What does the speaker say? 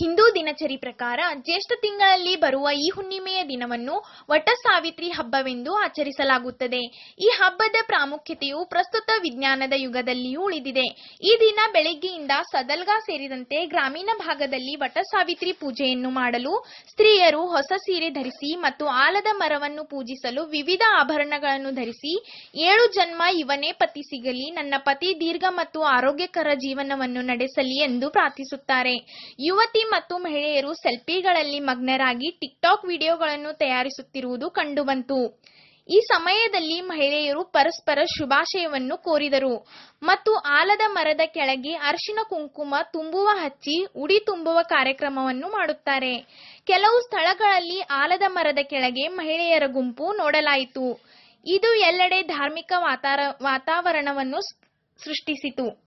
ಹಿಂದೂ ದಿನಚರಿ ಪ್ರಕಾರ ಜ್ಯೇಷ್ಠ ತಿಂಗಳಲ್ಲಿ ಬರುವ ಈ ಹುಣ್ಣಿಮೆಯ ದಿನವನ್ನು ವಟ ಸಾವಿತ್ರಿ ಹಬ್ಬವೆಂದು ಆಚರಿಸಲಾಗುತ್ತದೆ ಈ ಹಬ್ಬದ ಪ್ರಾಮುಖ್ಯತೆಯು ಪ್ರಸ್ತುತ ವಿಜ್ಞಾನದ ಯುಗದಲ್ಲಿಯೂ ಉಳಿದಿದೆ ಈ ದಿನ ಬೆಳಗ್ಗೆಯಿಂದ ಸದಲ್ಗಾ ಸೇರಿದಂತೆ ಗ್ರಾಮೀಣ ಭಾಗದಲ್ಲಿ ವಟ ಸಾವಿತ್ರಿ ಪೂಜೆಯನ್ನು ಮಾಡಲು ಸ್ತ್ರೀಯರು ಹೊಸ ಸೀರೆ ಧರಿಸಿ ಮತ್ತು ಆಲದ ಮರವನ್ನು ಪೂಜಿಸಲು ವಿವಿಧ ಆಭರಣಗಳನ್ನು ಧರಿಸಿ ಏಳು ಜನ್ಮ ಇವನೇ ಪತಿ ಸಿಗಲಿ ನನ್ನ ಪತಿ ದೀರ್ಘ ಮತ್ತು ಆರೋಗ್ಯಕರ ಜೀವನವನ್ನು ನಡೆಸಲಿ ಎಂದು ಪ್ರಾರ್ಥಿಸುತ್ತಾರೆ ಯುವತಿ ಮತ್ತು ಮಹಿಳೆಯರು ಸೆಲ್ಫಿಗಳಲ್ಲಿ ಮಗ್ನರಾಗಿ ಟಿಕ್ಟಾಕ್ ವಿಡಿಯೋಗಳನ್ನು ತಯಾರಿಸುತ್ತಿರುವುದು ಕಂಡುಬಂತು ಈ ಸಮಯದಲ್ಲಿ ಮಹಿಳೆಯರು ಪರಸ್ಪರ ಶುಭಾಶಯವನ್ನು ಕೋರಿದರು ಮತ್ತು ಆಲದ ಮರದ ಕೆಳಗೆ ಅರಿಶಿನ ಕುಂಕುಮ ತುಂಬುವ ಹಚ್ಚಿ ಉಡಿ ತುಂಬುವ ಕಾರ್ಯಕ್ರಮವನ್ನು ಮಾಡುತ್ತಾರೆ ಕೆಲವು ಸ್ಥಳಗಳಲ್ಲಿ ಆಲದ ಮರದ ಕೆಳಗೆ ಮಹಿಳೆಯರ ಗುಂಪು ನೋಡಲಾಯಿತು ಇದು ಎಲ್ಲೆಡೆ ಧಾರ್ಮಿಕ ವಾತಾರ ವಾತಾವರಣವನ್ನು ಸೃಷ್ಟಿಸಿತು